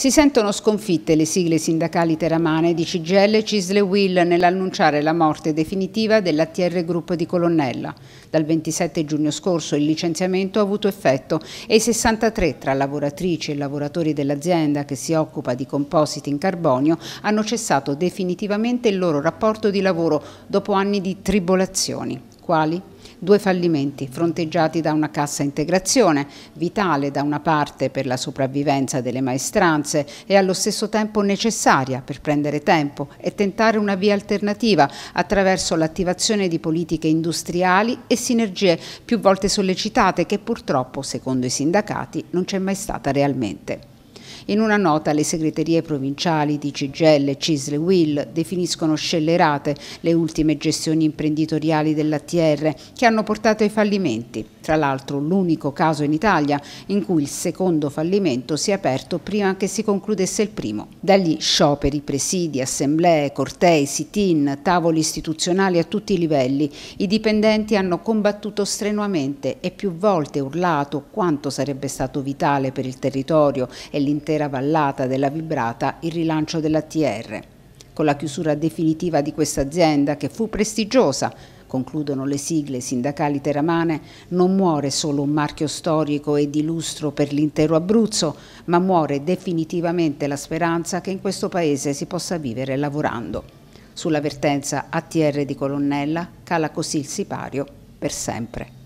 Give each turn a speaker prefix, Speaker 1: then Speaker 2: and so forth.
Speaker 1: Si sentono sconfitte le sigle sindacali teramane di Cigelle e Cisle Will nell'annunciare la morte definitiva dell'ATR Group di Colonnella. Dal 27 giugno scorso il licenziamento ha avuto effetto e i 63 tra lavoratrici e lavoratori dell'azienda che si occupa di compositi in carbonio hanno cessato definitivamente il loro rapporto di lavoro dopo anni di tribolazioni. Quali? due fallimenti fronteggiati da una cassa integrazione, vitale da una parte per la sopravvivenza delle maestranze e allo stesso tempo necessaria per prendere tempo e tentare una via alternativa attraverso l'attivazione di politiche industriali e sinergie più volte sollecitate che purtroppo, secondo i sindacati, non c'è mai stata realmente. In una nota le segreterie provinciali di Cigelle, Cisle, Will definiscono scellerate le ultime gestioni imprenditoriali dell'ATR che hanno portato ai fallimenti tra l'altro l'unico caso in Italia in cui il secondo fallimento si è aperto prima che si concludesse il primo. Da lì scioperi, presidi, assemblee, cortei, sit-in, tavoli istituzionali a tutti i livelli. I dipendenti hanno combattuto strenuamente e più volte urlato quanto sarebbe stato vitale per il territorio e l'intera vallata della Vibrata il rilancio della TR. Con la chiusura definitiva di questa azienda, che fu prestigiosa, concludono le sigle sindacali teramane, non muore solo un marchio storico e di lustro per l'intero Abruzzo, ma muore definitivamente la speranza che in questo Paese si possa vivere lavorando. Sulla vertenza ATR di Colonnella cala così il sipario per sempre.